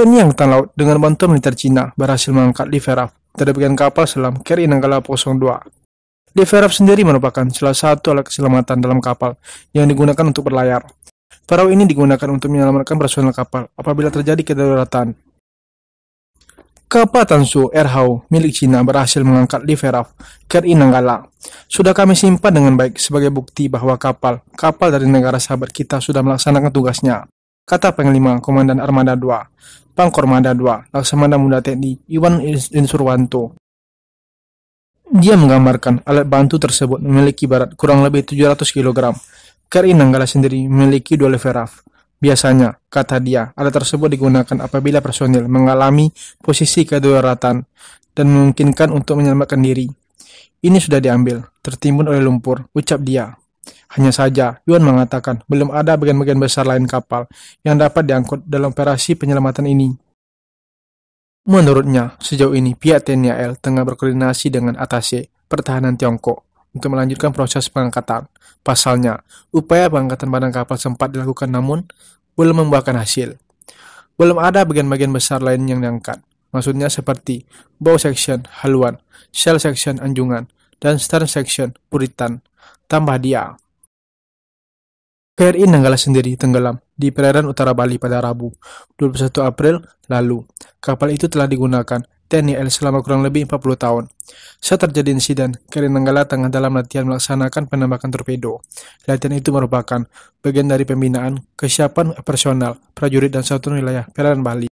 Sheng Yang laut dengan bantuan militer Cina berhasil mengangkat Liveraf dari bagian kapal selam Kri Nanggala 02. Liveraf sendiri merupakan salah satu alat keselamatan dalam kapal yang digunakan untuk berlayar. Perahu ini digunakan untuk menyelamatkan personel kapal apabila terjadi kedaruratan. Kapal Tansu Erhau milik Cina berhasil mengangkat Liveraf KRI Nanggala. Sudah kami simpan dengan baik sebagai bukti bahwa kapal-kapal dari negara sahabat kita sudah melaksanakan tugasnya kata Panglima Komandan Armada pangkor Pangkormada 2, Laksamana Muda TNI Iwan Insurwanto. Dia menggambarkan alat bantu tersebut memiliki berat kurang lebih 700 kg. KRI Nanggala sendiri memiliki dua leveraf. Biasanya, kata dia, alat tersebut digunakan apabila personil mengalami posisi kedaruratan dan memungkinkan untuk menyelamatkan diri. Ini sudah diambil, tertimbun oleh lumpur, ucap dia. Hanya saja, Yuan mengatakan belum ada bagian-bagian besar lain kapal yang dapat diangkut dalam operasi penyelamatan ini. Menurutnya, sejauh ini pihak TNI AL tengah berkoordinasi dengan atase pertahanan Tiongkok untuk melanjutkan proses pengangkatan. Pasalnya, upaya pengangkatan badan kapal sempat dilakukan namun belum membuahkan hasil. Belum ada bagian-bagian besar lain yang diangkat, maksudnya seperti bow section haluan, shell section anjungan, dan stern section puritan. Tambah dia, KRI Nanggala sendiri tenggelam di perairan utara Bali pada Rabu, 21 April lalu. Kapal itu telah digunakan TNI selama kurang lebih 40 tahun. Saat terjadi insiden, KRI Nanggala tengah dalam latihan melaksanakan penembakan torpedo. Latihan itu merupakan bagian dari pembinaan kesiapan personal, prajurit, dan satuan wilayah perairan Bali.